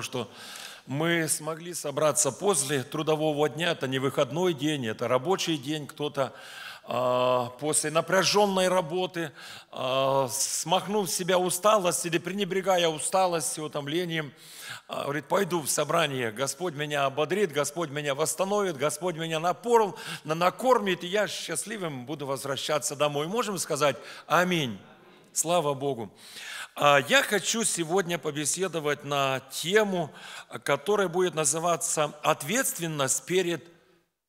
что мы смогли собраться после трудового дня, это не выходной день, это рабочий день, кто-то э, после напряженной работы, э, смахнув с себя усталость или пренебрегая усталостью, утомлением, э, а, говорит, пойду в собрание, Господь меня ободрит, Господь меня восстановит, Господь меня напорл, накормит, и я счастливым буду возвращаться домой. Можем сказать аминь. Слава Богу. А, я хочу сегодня побеседовать на тему, которая будет называться «Ответственность перед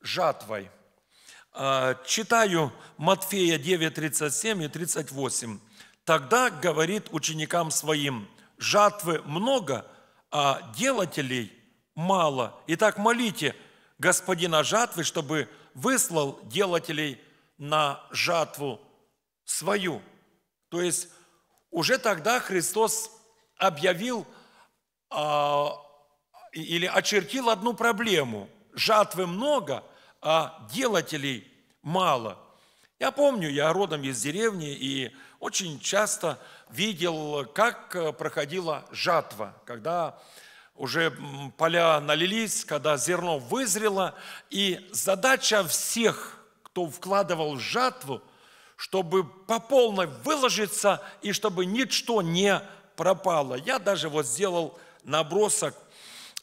жатвой». А, читаю Матфея 9, 37 и 38. «Тогда говорит ученикам своим, жатвы много, а делателей мало. Итак, молите Господина жатвы, чтобы выслал делателей на жатву свою». То есть уже тогда Христос объявил а, или очертил одну проблему. Жатвы много, а делателей мало. Я помню, я родом из деревни и очень часто видел, как э, проходила жатва, когда уже поля налились, когда зерно вызрело, и задача всех, кто вкладывал жатву – чтобы по полной выложиться и чтобы ничто не пропало. Я даже вот сделал набросок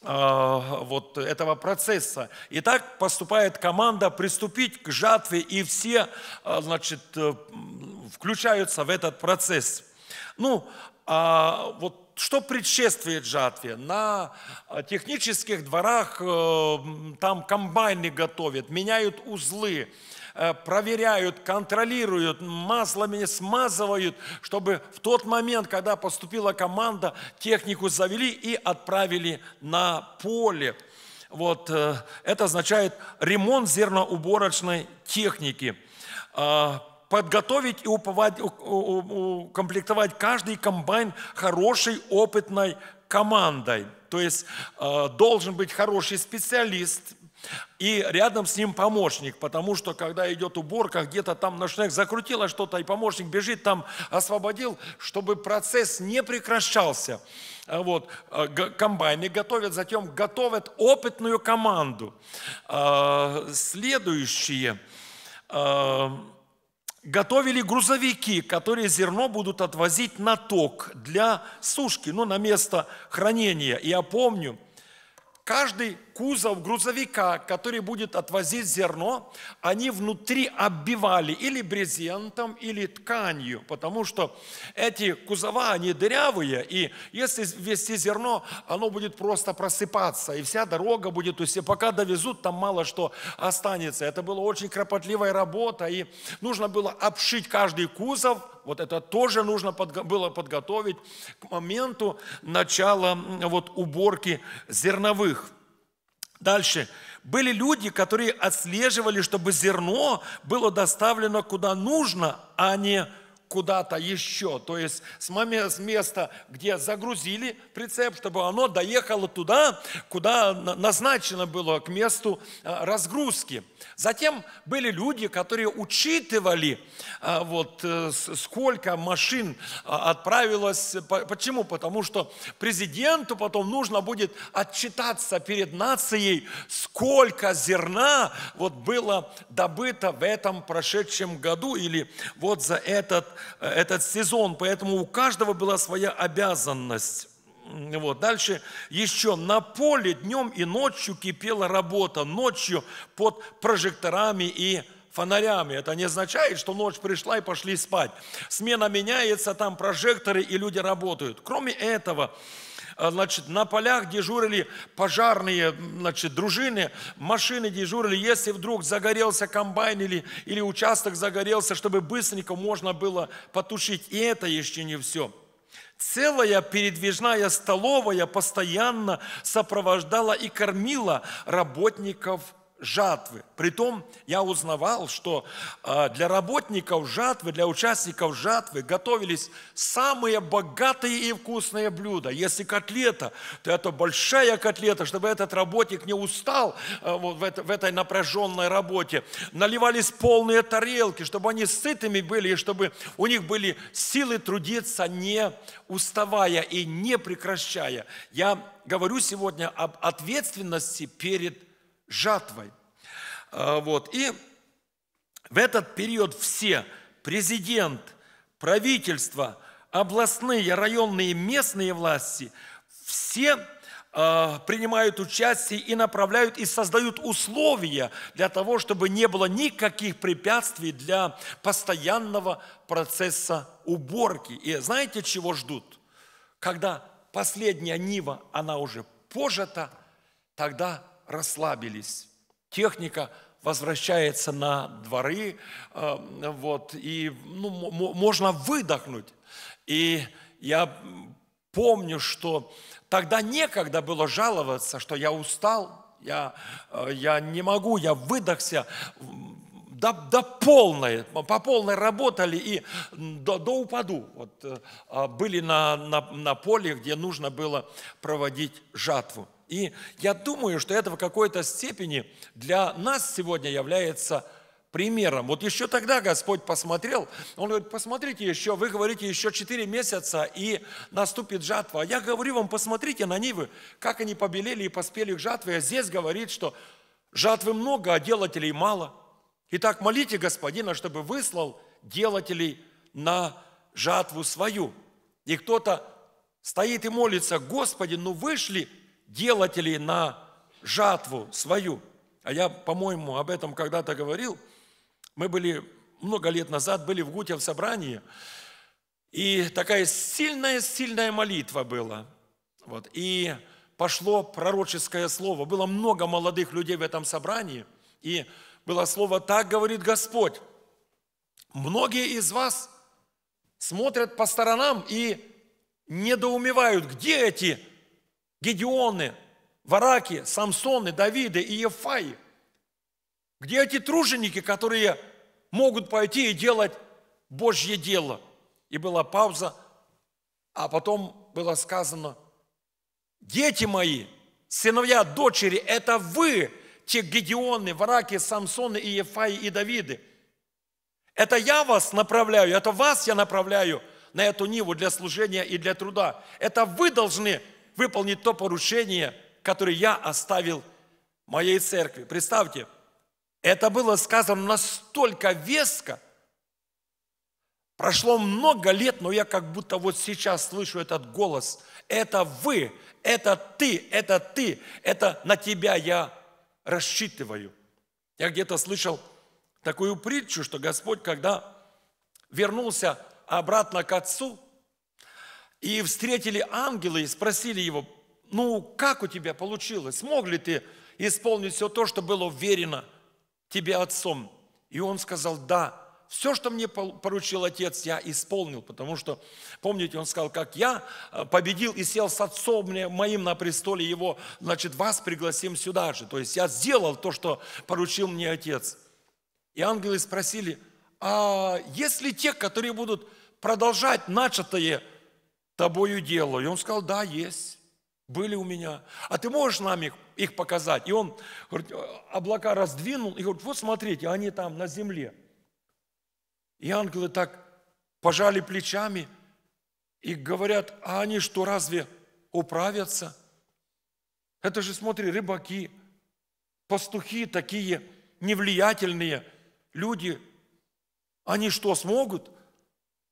э, вот этого процесса. И так поступает команда приступить к жатве, и все, э, значит, э, включаются в этот процесс. Ну, а вот что предшествует жатве? На технических дворах там комбайны готовят, меняют узлы, Э, проверяют, контролируют, маслами смазывают, чтобы в тот момент, когда поступила команда, технику завели и отправили на поле. Вот, э, это означает ремонт зерноуборочной техники э, подготовить и укомплектовать каждый комбайн хорошей опытной командой. То есть э, должен быть хороший специалист, и рядом с ним помощник, потому что когда идет уборка, где-то там на шнек закрутило что-то, и помощник бежит там, освободил, чтобы процесс не прекращался. А вот, э, комбайны готовят, затем готовят опытную команду. А, следующие а, готовили грузовики, которые зерно будут отвозить на ток для сушки, ну, на место хранения. И я помню, каждый кузов грузовика, который будет отвозить зерно, они внутри оббивали или брезентом, или тканью, потому что эти кузова, они дырявые, и если везти зерно, оно будет просто просыпаться, и вся дорога будет, то есть пока довезут, там мало что останется. Это была очень кропотливая работа, и нужно было обшить каждый кузов, вот это тоже нужно было подготовить к моменту начала вот, уборки зерновых. Дальше. Были люди, которые отслеживали, чтобы зерно было доставлено куда нужно, а не куда-то еще. То есть с момента места, где загрузили прицеп, чтобы оно доехало туда, куда назначено было, к месту э, разгрузки. Затем были люди, которые учитывали, э, вот, э, сколько машин отправилось. Почему? Потому что президенту потом нужно будет отчитаться перед нацией, сколько зерна вот было добыто в этом прошедшем году или вот за этот этот сезон, поэтому у каждого была своя обязанность. Вот. Дальше еще на поле днем и ночью кипела работа, ночью под прожекторами и фонарями. Это не означает, что ночь пришла и пошли спать. Смена меняется, там прожекторы и люди работают. Кроме этого, а, значит, на полях дежурили пожарные, значит, дружины, машины дежурили, если вдруг загорелся комбайн или, или участок загорелся, чтобы быстренько можно было потушить. И это еще не все. Целая передвижная столовая постоянно сопровождала и кормила работников жатвы. Притом я узнавал, что а, для работников жатвы, для участников жатвы готовились самые богатые и вкусные блюда. Если котлета, то это большая котлета, чтобы этот работник не устал а, вот в этой напряженной работе. Наливались полные тарелки, чтобы они сытыми были, и чтобы у них были силы трудиться, не уставая и не прекращая. Я говорю сегодня об ответственности перед жатвой. Э, вот. И в этот период все президент, правительство, областные, районные, местные власти, все э, принимают участие и направляют и создают условия для того, чтобы не было никаких препятствий для постоянного процесса уборки. И знаете, чего ждут? Когда последняя нива, она уже пожата, тогда расслабились. Техника возвращается на дворы, э, вот, и ну, можно выдохнуть. И я помню, что тогда некогда было жаловаться, что я устал, я, э, я не могу, я выдохся, до, до полной, по полной работали и до, до упаду. Вот, э, а были на, на, на поле, где нужно было проводить жатву. И я думаю, что это в какой-то степени для нас сегодня является примером. Вот еще тогда Господь посмотрел, Он говорит, посмотрите еще, вы говорите еще 4 месяца, и наступит жатва. А я говорю вам, посмотрите на нивы, как они побелели и поспели к жатве. А здесь говорит, что жатвы много, а делателей мало. Итак, молите Господина, чтобы выслал делателей на жатву свою. И кто-то стоит и молится, Господи, ну вышли делателей на жатву свою. А я, по-моему, об этом когда-то говорил. Мы были много лет назад, были в Гуте в собрании, и такая сильная-сильная молитва была. Вот. И пошло пророческое слово. Было много молодых людей в этом собрании, и было слово «Так говорит Господь». Многие из вас смотрят по сторонам и недоумевают, где эти Гедеоны, Вараки, Самсоны, Давиды и Ефаи? Где эти труженики, которые могут пойти и делать Божье дело? И была пауза, а потом было сказано, дети мои, сыновья, дочери, это вы, те Гедеоны, Вараки, Самсоны и Ефаи и Давиды. Это я вас направляю, это вас я направляю на эту ниву для служения и для труда. Это вы должны выполнить то поручение, которое я оставил моей церкви. Представьте, это было сказано настолько веско, прошло много лет, но я как будто вот сейчас слышу этот голос. Это вы, это ты, это ты, это на тебя я рассчитываю. Я где-то слышал такую притчу, что Господь, когда вернулся обратно к Отцу – и встретили ангелы и спросили его, ну, как у тебя получилось? Смог ли ты исполнить все то, что было уверено тебе отцом? И он сказал, да, все, что мне поручил отец, я исполнил, потому что, помните, он сказал, как я э, победил и сел с отцом моим на престоле его, значит, вас пригласим сюда же. То есть я сделал то, что поручил мне отец. И ангелы спросили, а если те, которые будут продолжать начатое, тобою делаю? И он сказал, да, есть, были у меня. А ты можешь нам их, их показать? И он говорит, облака раздвинул и говорит, вот смотрите, они там на земле. И ангелы так пожали плечами и говорят, а они что, разве управятся? Это же, смотри, рыбаки, пастухи такие невлиятельные люди. Они что, смогут?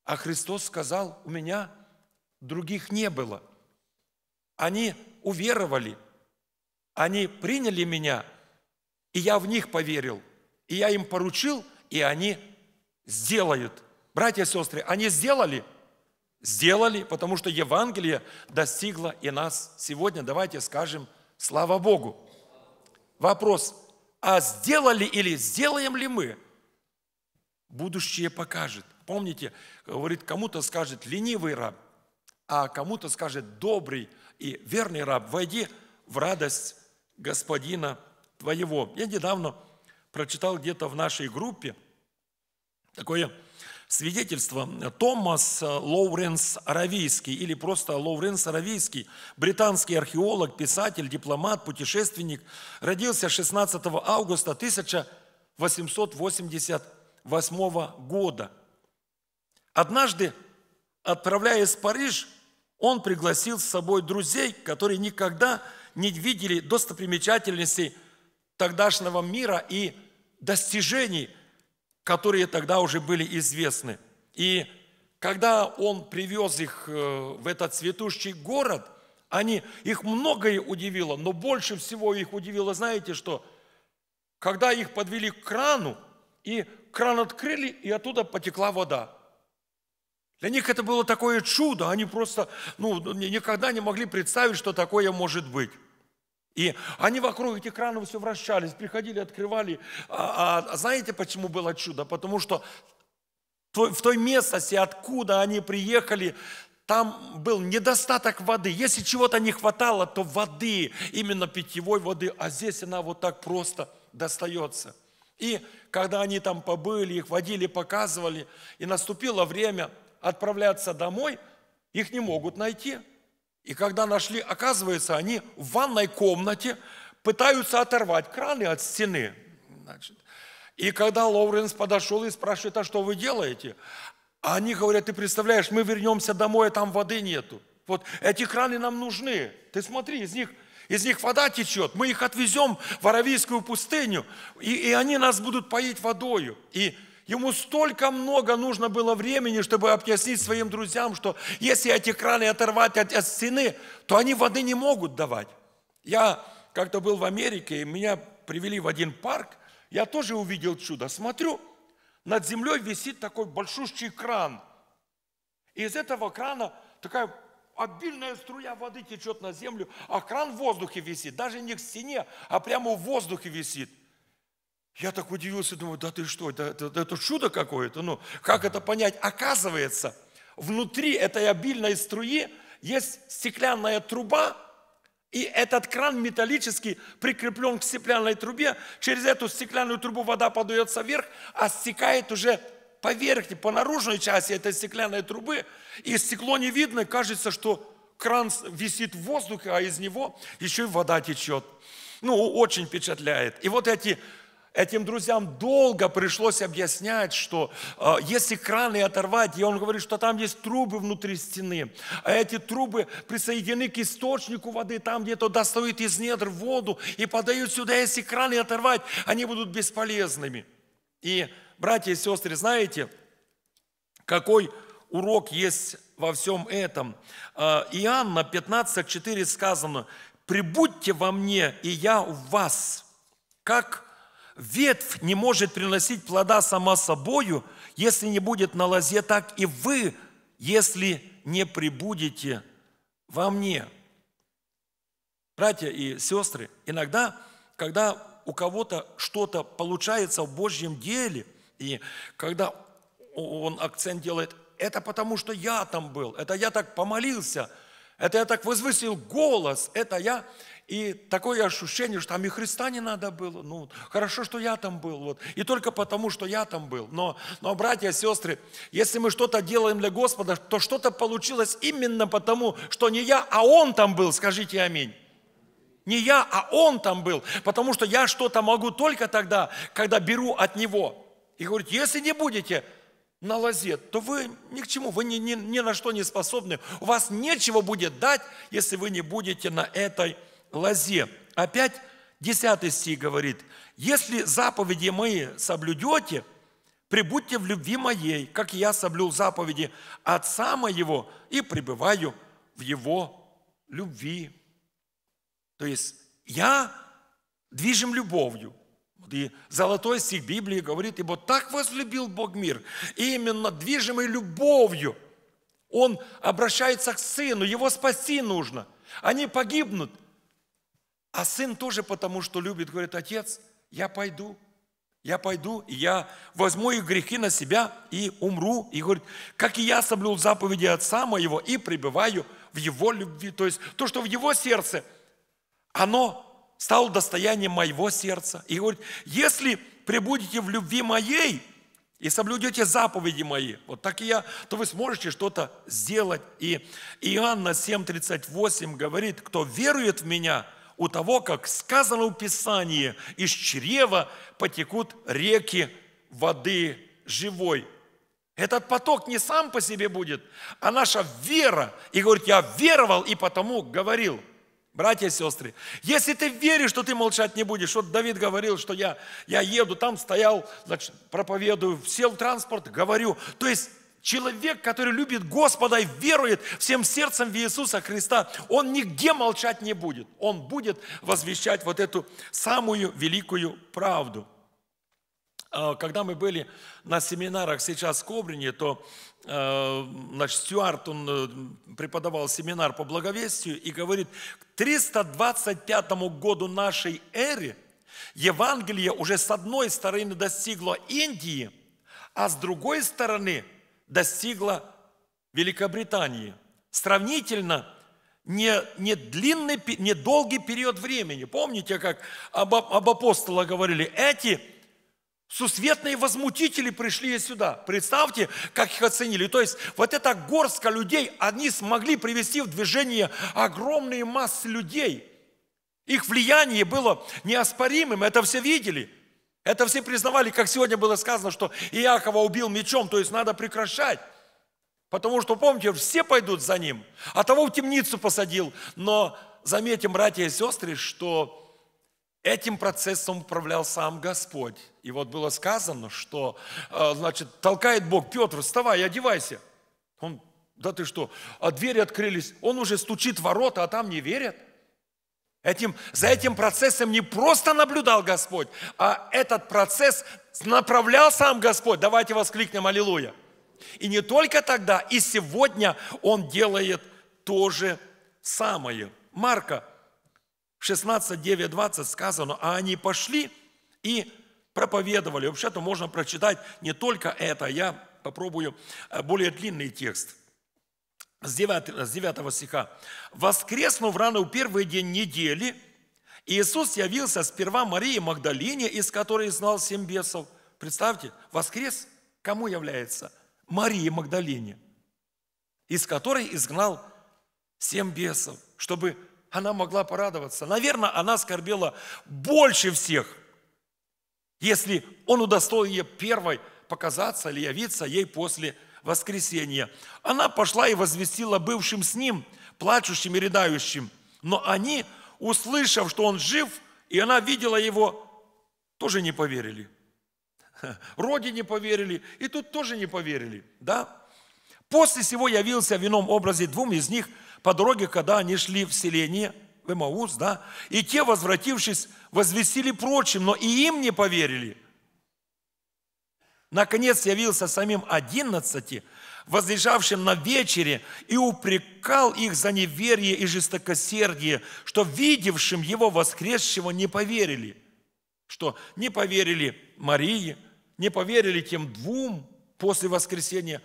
А Христос сказал, у меня – других не было. Они уверовали, они приняли меня, и я в них поверил, и я им поручил, и они сделают. Братья и сестры, они сделали? Сделали, потому что Евангелие достигло и нас сегодня. Давайте скажем «Слава Богу». Вопрос, а сделали или сделаем ли мы? Будущее покажет. Помните, говорит, кому-то скажет «ленивый раб», а кому-то скажет, добрый и верный раб, войди в радость Господина твоего. Я недавно прочитал где-то в нашей группе такое свидетельство. Томас э, Лоуренс Аравийский, или просто Лоуренс Аравийский, британский археолог, писатель, дипломат, путешественник, родился 16 августа 1888 года. Однажды, отправляясь в Париж, он пригласил с собой друзей, которые никогда не видели достопримечательностей тогдашнего мира и достижений, которые тогда уже были известны. И когда он привез их э, в этот цветущий город, они, их многое удивило, но больше всего их удивило, знаете что? Когда их подвели к крану, и кран открыли, и оттуда потекла вода. Для них это было такое чудо, они просто ну, никогда не могли представить, что такое может быть. И они вокруг этих кранов все вращались, приходили, открывали. А, а, а знаете, почему было чудо? Потому что в той местности, откуда они приехали, там был недостаток воды. Если чего-то не хватало, то воды, именно питьевой воды, а здесь она вот так просто достается. И когда они там побыли, их водили, показывали, и наступило время – отправляться домой, их не могут найти. И когда нашли, оказывается, они в ванной комнате пытаются оторвать краны от стены. Значит. И когда Лоуренс подошел и спрашивает, а что вы делаете? они говорят, ты представляешь, мы вернемся домой, а там воды нету. Вот эти краны нам нужны. Ты смотри, из них, из них вода течет. Мы их отвезем в Аравийскую пустыню, и, и они нас будут поить водою. И Ему столько много нужно было времени, чтобы объяснить своим друзьям, что если эти краны оторвать от, от стены, то они воды не могут давать. Я как-то был в Америке, и меня привели в один парк, я тоже увидел чудо. Смотрю, над землей висит такой большущий кран. И из этого крана такая обильная струя воды течет на землю, а кран в воздухе висит, даже не к стене, а прямо в воздухе висит. Я так удивился, думаю, да ты что, это, это, это чудо какое-то, ну, как это понять? Оказывается, внутри этой обильной струи есть стеклянная труба, и этот кран металлический прикреплен к стеклянной трубе. Через эту стеклянную трубу вода подается вверх, а стекает уже по верхней, по наружной части этой стеклянной трубы. И стекло не видно, кажется, что кран висит в воздухе, а из него еще и вода течет. Ну, очень впечатляет. И вот эти Этим друзьям долго пришлось объяснять, что э, а, если краны оторвать, и он говорит, что там есть трубы внутри стены, а эти трубы присоединены к источнику воды, там где-то достают из недр воду и подают сюда, если краны оторвать, они будут бесполезными. И, братья и сестры, знаете, какой урок есть во всем этом? Э, Иоанна 15:4 сказано, «Прибудьте во мне, и я в вас». Как Ветвь не может приносить плода сама собою, если не будет на лозе, так и вы, если не прибудете во мне. Братья и сестры, иногда, когда у кого-то что-то получается в Божьем деле, и когда он акцент делает, это потому что я там был, это я так помолился – это я так возвысил голос, это я... И такое ощущение, что там и Христа не надо было. Ну, хорошо, что я там был. Вот. И только потому, что я там был. Но, но братья, сестры, если мы что-то делаем для Господа, то что-то получилось именно потому, что не я, а Он там был. Скажите аминь. Не я, а Он там был. Потому что я что-то могу только тогда, когда беру от Него. И говорит, если не будете, на лозе, то вы ни к чему, вы ни, ни, ни на что не способны. У вас нечего будет дать, если вы не будете на этой лозе. Опять 10 стих говорит, «Если заповеди мои соблюдете, прибудьте в любви моей, как я соблюл заповеди Отца моего и пребываю в его любви». То есть я движим любовью. И золотой стих Библии говорит, ибо так возлюбил Бог мир, и именно движимой любовью он обращается к сыну, его спасти нужно. Они погибнут. А сын тоже потому, что любит, говорит, отец, я пойду, я пойду, и я возьму их грехи на себя и умру. И говорит, как и я соблюл заповеди отца моего и пребываю в его любви. То есть то, что в его сердце, оно стал достоянием моего сердца. И говорит, если пребудете в любви моей и соблюдете заповеди мои, вот так и я, то вы сможете что-то сделать. И Иоанна 7,38 говорит, кто верует в меня, у того, как сказано в Писании, из чрева потекут реки воды живой. Этот поток не сам по себе будет, а наша вера. И говорит, я веровал и потому говорил – Братья и сестры, если ты веришь, что ты молчать не будешь, вот Давид говорил, что я, я еду, там стоял, значит, проповедую, сел в транспорт, говорю. То есть человек, который любит Господа и верует всем сердцем в Иисуса Христа, он нигде молчать не будет. Он будет возвещать вот эту самую великую правду. Э, когда мы были на семинарах сейчас в Кобрине, то э, значит, Стюарт, он э, преподавал семинар по благовестию и говорит, к 325 году нашей эры Евангелие уже с одной стороны достигло Индии, а с другой стороны достигло Великобритании. Сравнительно не, не длинный, не долгий период времени. Помните, как об, об апостолах говорили, эти – Сусветные возмутители пришли сюда. Представьте, как их оценили. То есть вот эта горстка людей, они смогли привести в движение огромные массы людей. Их влияние было неоспоримым, это все видели. Это все признавали, как сегодня было сказано, что Иакова убил мечом, то есть надо прекращать. Потому что, помните, все пойдут за ним. А того в темницу посадил. Но заметим, братья и сестры, что Этим процессом управлял сам Господь. И вот было сказано, что, э, значит, толкает Бог, Петр, вставай, одевайся. Он, да ты что, а двери открылись, он уже стучит в ворота, а там не верят. Этим, за этим процессом не просто наблюдал Господь, а этот процесс направлял сам Господь. Давайте воскликнем «Аллилуйя». И не только тогда, и сегодня Он делает то же самое. Марка в 16, 9, сказано, а они пошли и проповедовали. Вообще-то можно прочитать не только это, я попробую э, более длинный текст с 9, с 9 стиха. «Воскреснув рано в первый день недели, Иисус явился сперва Марии Магдалине, из которой знал семь бесов». Представьте, воскрес кому является? Марии Магдалине, из которой изгнал семь бесов, чтобы она могла порадоваться. Наверное, она скорбела больше всех, если он удостоил ее первой показаться или явиться ей после воскресения. Она пошла и возвестила бывшим с ним, плачущим и рыдающим. Но они, услышав, что он жив, и она видела его, тоже не поверили. роди не поверили, и тут тоже не поверили, да? После сего явился в ином образе двум из них – по дороге, когда они шли в селение, в Эмаус, да, и те, возвратившись, возвесили прочим, но и им не поверили. Наконец явился самим одиннадцати, возлежавшим на вечере, и упрекал их за неверие и жестокосердие, что видевшим его воскресшего не поверили. Что не поверили Марии, не поверили тем двум после воскресения.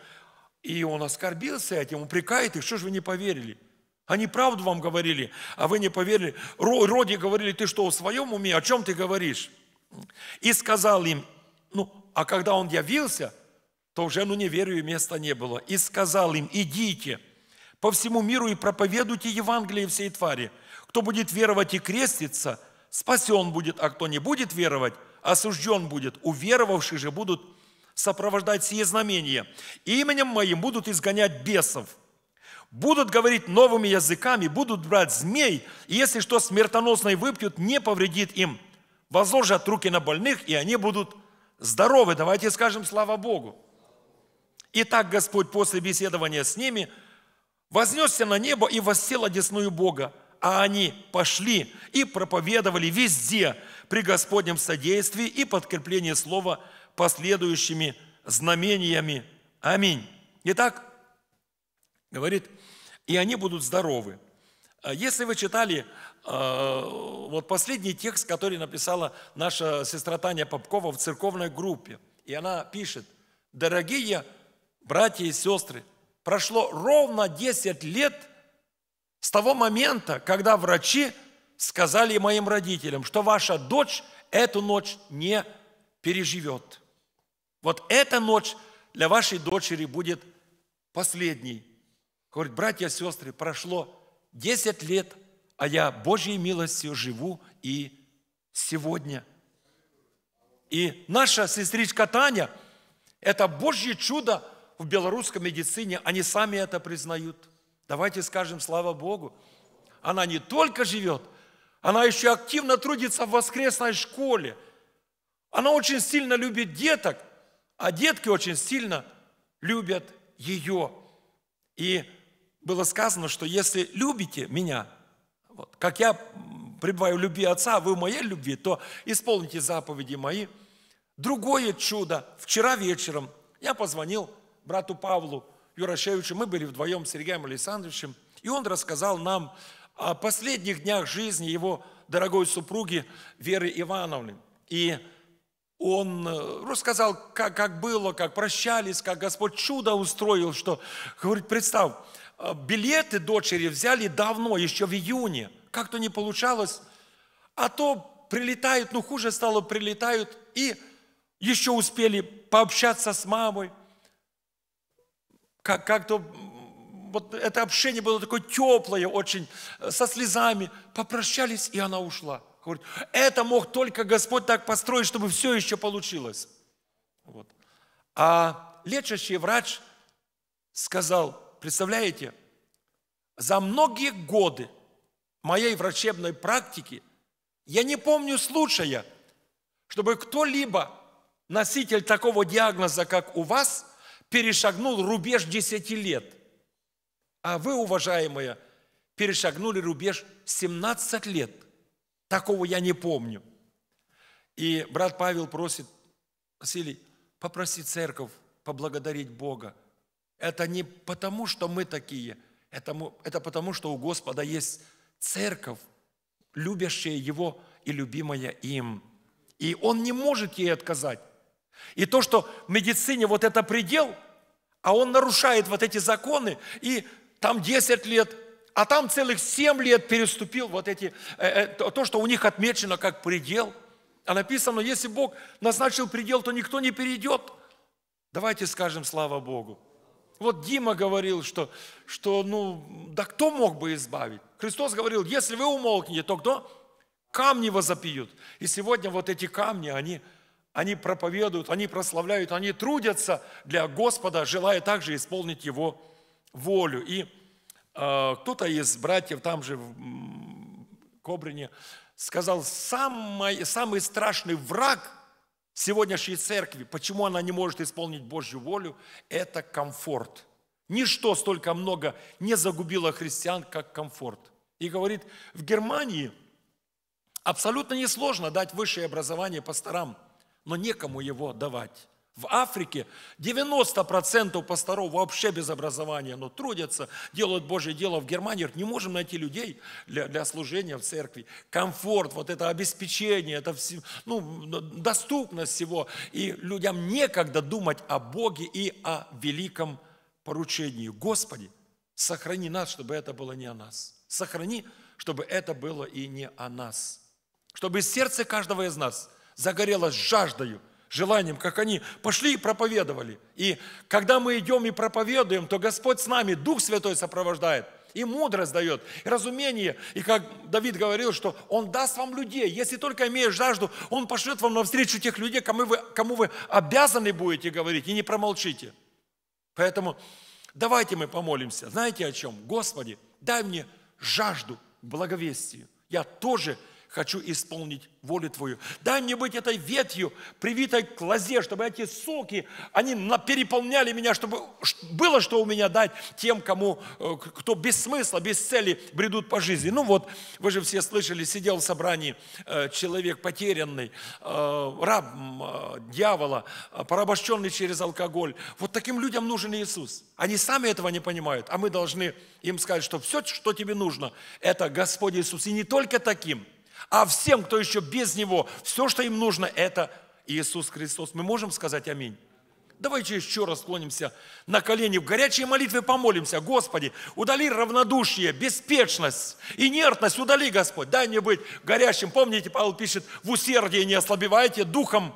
И он оскорбился этим, упрекает их, что же вы не поверили? Они правду вам говорили, а вы не поверили. Роди говорили, ты что, в своем уме, о чем ты говоришь? И сказал им, ну, а когда он явился, то уже, ну, не неверию места не было. И сказал им, идите по всему миру и проповедуйте Евангелие всей твари. Кто будет веровать и креститься, спасен будет, а кто не будет веровать, осужден будет. Уверовавшие же будут сопровождать сие знамения. Именем моим будут изгонять бесов – будут говорить новыми языками, будут брать змей, и если что смертоносное выпьют, не повредит им. Возложат руки на больных, и они будут здоровы. Давайте скажем слава Богу. И так Господь после беседования с ними вознесся на небо и воссел одесную Бога. А они пошли и проповедовали везде при Господнем содействии и подкреплении слова последующими знамениями. Аминь. Итак, Говорит, и они будут здоровы. А если вы читали э, вот последний текст, который написала наша сестра Таня Попкова в церковной группе, и она пишет, дорогие братья и сестры, прошло ровно 10 лет с того момента, когда врачи сказали моим родителям, что ваша дочь эту ночь не переживет. Вот эта ночь для вашей дочери будет последней. Говорит, братья и сестры, прошло 10 лет, а я Божьей милостью живу и сегодня. И наша сестричка Таня – это Божье чудо в белорусской медицине. Они сами это признают. Давайте скажем слава Богу. Она не только живет, она еще активно трудится в воскресной школе. Она очень сильно любит деток, а детки очень сильно любят ее. И было сказано, что если любите меня, вот, как я пребываю в любви Отца, а вы в моей любви, то исполните заповеди мои. Другое чудо. Вчера вечером я позвонил брату Павлу Юрашевичу, мы были вдвоем с Сергеем Александровичем, и он рассказал нам о последних днях жизни его дорогой супруги Веры Ивановны. И он э, рассказал, как, как было, как прощались, как Господь чудо устроил, что, говорит, представь, Э, билеты дочери взяли давно, еще в июне. Как-то не получалось. А то прилетают, ну хуже стало, прилетают. И еще успели пообщаться с мамой. Как- как-то вот это общение было такое теплое очень, э, со слезами. Попрощались, и она ушла. Говорит, это мог только Господь так построить, чтобы все еще получилось. Вот. А лечащий врач сказал, представляете, за многие годы моей врачебной практики я не помню случая, чтобы кто-либо, носитель такого диагноза, как у вас, перешагнул рубеж 10 лет. А вы, уважаемые, перешагнули рубеж 17 лет. Такого я не помню. И брат Павел просит, Василий, попроси церковь поблагодарить Бога это не потому, что мы такие, это, это потому, что у Господа есть церковь, любящая Его и любимая им. И Он не может ей отказать. И то, что в медицине вот это предел, а он нарушает вот эти законы, и там 10 лет, а там целых 7 лет переступил вот эти, э, э, то, что у них отмечено как предел. А написано, если Бог назначил предел, то никто не перейдет. Давайте скажем слава Богу. Вот Дима говорил, что, что ну, да кто мог бы избавить? Христос говорил, если вы умолкнете, то кто? Камни вас запьют. И сегодня вот эти камни, они, они проповедуют, они прославляют, они трудятся для Господа, желая также исполнить Его волю. И э, кто-то из братьев там же в Кобрине сказал, самый, самый страшный враг – сегодняшней церкви, почему она не может исполнить Божью волю, это комфорт. Ничто столько много не загубило христиан, как комфорт. И говорит, в Германии абсолютно несложно дать высшее образование пасторам, но некому его давать. В Африке 90% пасторов вообще без образования, но трудятся, делают Божье дело в Германии. Не можем найти людей для, для служения в церкви. Комфорт, вот это обеспечение, это все, ну, доступность всего. И людям некогда думать о Боге и о великом поручении. Господи, сохрани нас, чтобы это было не о нас. Сохрани, чтобы это было и не о нас. Чтобы сердце каждого из нас загорелось жаждою – желанием, как они пошли и проповедовали. И когда мы идем и проповедуем, то Господь с нами, Дух Святой сопровождает, и мудрость дает, и разумение. И как Давид говорил, что Он даст вам людей. Если только имеешь жажду, Он пошлет вам навстречу тех людей, кому вы, кому вы обязаны будете говорить, и не промолчите. Поэтому давайте мы помолимся. Знаете о чем? Господи, дай мне жажду благовестию. Я тоже хочу исполнить волю Твою. Дай мне быть этой ветью, привитой к лозе, чтобы эти соки, они переполняли меня, чтобы было что у меня дать тем, кому, э, кто без смысла, без цели бредут по жизни. Ну вот, вы же все слышали, сидел в собрании э, человек потерянный, э, раб дьявола, порабощенный через алкоголь. Вот таким людям нужен Иисус. Они сами этого не понимают, а мы должны им сказать, что все, что тебе нужно, это Господь Иисус. И не только таким – а всем, кто еще без Него, все, что им нужно, это Иисус Христос. Мы можем сказать аминь? Давайте еще раз склонимся на колени, в горячей молитве помолимся. Господи, удали равнодушие, беспечность, инертность, удали, Господь. Дай мне быть горящим. Помните, Павел пишет, в усердии не ослабевайте, духом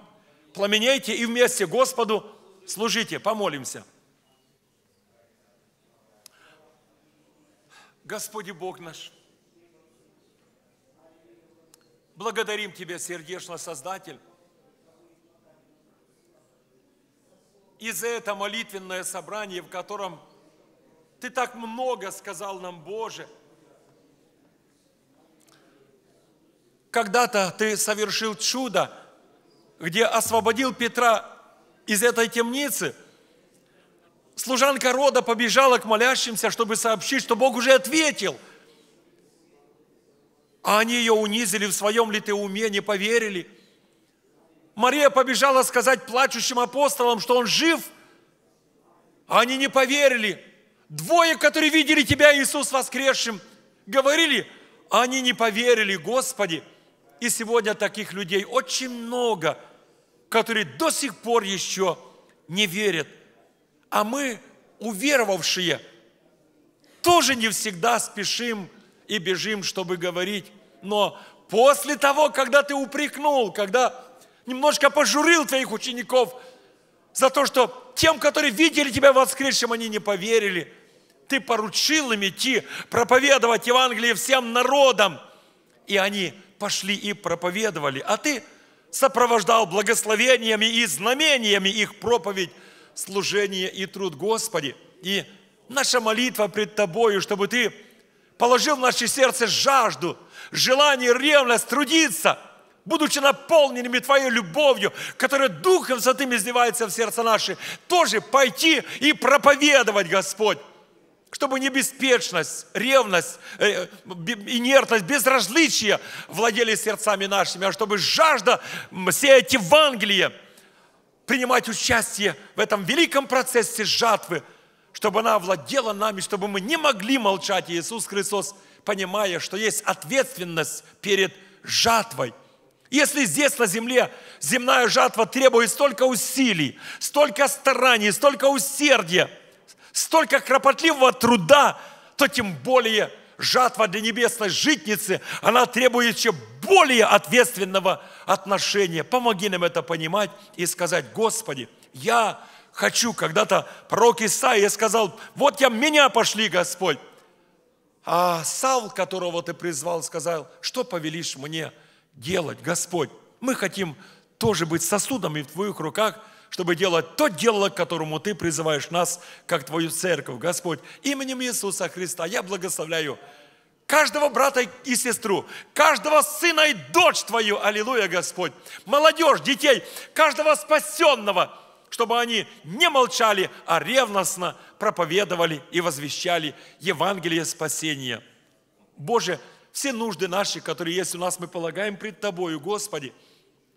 пламенейте и вместе Господу служите. Помолимся. Господи Бог наш, Благодарим Тебя, сердечно Создатель. И за это молитвенное собрание, в котором Ты так много сказал нам, Боже. Когда-то Ты совершил чудо, где освободил Петра из этой темницы. Служанка рода побежала к молящимся, чтобы сообщить, что Бог уже ответил – а они ее унизили, в своем ли ты уме не поверили? Мария побежала сказать плачущим апостолам, что он жив, а они не поверили. Двое, которые видели тебя, Иисус, воскресшим, говорили, а они не поверили, Господи. И сегодня таких людей очень много, которые до сих пор еще не верят. А мы, уверовавшие, тоже не всегда спешим – и бежим, чтобы говорить. Но после того, когда ты упрекнул, когда немножко пожурил твоих учеников за то, что тем, которые видели тебя воскресшим, они не поверили, ты поручил им идти проповедовать Евангелие всем народам. И они пошли и проповедовали. А ты сопровождал благословениями и знамениями их проповедь, служение и труд Господи. И наша молитва пред Тобою, чтобы Ты положил в наше сердце жажду, желание, ревность трудиться, будучи наполненными Твоей любовью, которая Духом Святым изливается в сердце наше, тоже пойти и проповедовать, Господь, чтобы не беспечность, ревность, э, инертность, безразличие владели сердцами нашими, а чтобы жажда сеять Евангелие, принимать участие в этом великом процессе жатвы – чтобы она овладела нами, чтобы мы не могли молчать. И Иисус Христос, понимая, что есть ответственность перед жатвой. Если здесь на земле земная жатва требует столько усилий, столько стараний, столько усердия, столько кропотливого труда, то тем более жатва для небесной житницы, она требует еще более ответственного отношения. Помоги нам это понимать и сказать, Господи, я хочу. Когда-то пророк Исаия сказал, вот я, меня пошли, Господь. А Сал, которого ты призвал, сказал, что повелишь мне делать, Господь? Мы хотим тоже быть сосудами в твоих руках, чтобы делать то дело, к которому ты призываешь нас, как твою церковь, Господь. Именем Иисуса Христа я благословляю каждого брата и сестру, каждого сына и дочь Твою, аллилуйя, Господь, молодежь, детей, каждого спасенного, чтобы они не молчали, а ревностно проповедовали и возвещали Евангелие спасения. Боже, все нужды наши, которые есть у нас, мы полагаем пред Тобою, Господи.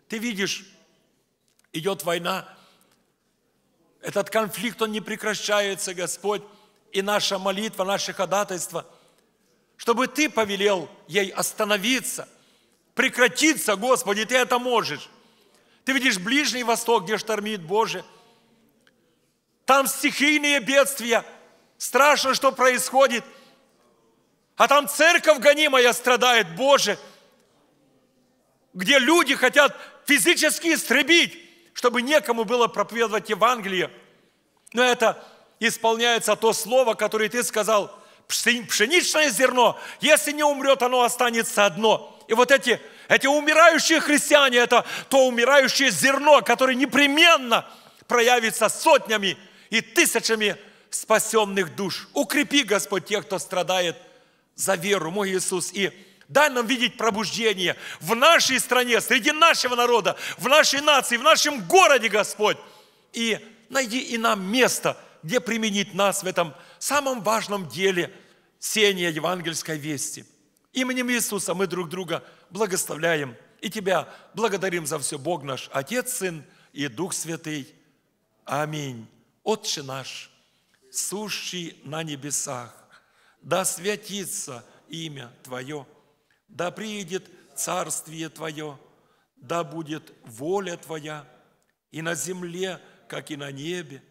Ты видишь, идет война, этот конфликт, он не прекращается, Господь, и наша молитва, наше ходатайство, чтобы Ты повелел ей остановиться, прекратиться, Господи, Ты это можешь. Ты видишь Ближний Восток, где штормит, Боже. Там стихийные бедствия. Страшно, что происходит. А там церковь гонимая страдает, Боже. Где люди хотят физически истребить, чтобы некому было проповедовать Евангелие. Но это исполняется то слово, которое ты сказал, пшеничное зерно, если не умрет, оно останется одно. И вот эти эти умирающие христиане – это то умирающее зерно, которое непременно проявится сотнями и тысячами спасенных душ. Укрепи, Господь, тех, кто страдает за веру, мой Иисус, и дай нам видеть пробуждение в нашей стране, среди нашего народа, в нашей нации, в нашем городе, Господь. И найди и нам место, где применить нас в этом самом важном деле сения евангельской вести – Именем Иисуса мы друг друга благословляем и Тебя благодарим за все, Бог наш, Отец, Сын и Дух Святый. Аминь. Отче наш, сущий на небесах, да святится имя Твое, да приедет Царствие Твое, да будет воля Твоя и на земле, как и на небе.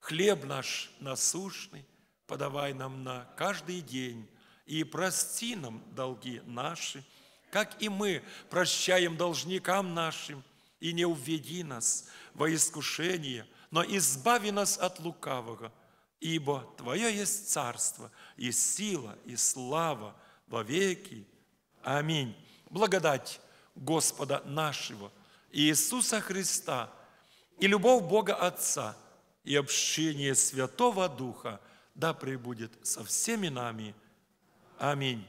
Хлеб наш насущный подавай нам на каждый день и прости нам долги наши, как и мы прощаем должникам нашим, и не уведи нас во искушение, но избави нас от лукавого, ибо Твое есть царство, и сила, и слава во веки. Аминь. Благодать Господа нашего, Иисуса Христа, и любовь Бога Отца, и общение Святого Духа да пребудет со всеми нами – Аминь.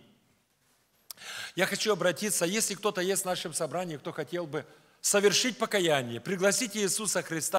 Я хочу обратиться, если кто-то есть в нашем собрании, кто хотел бы совершить покаяние, пригласите Иисуса Христа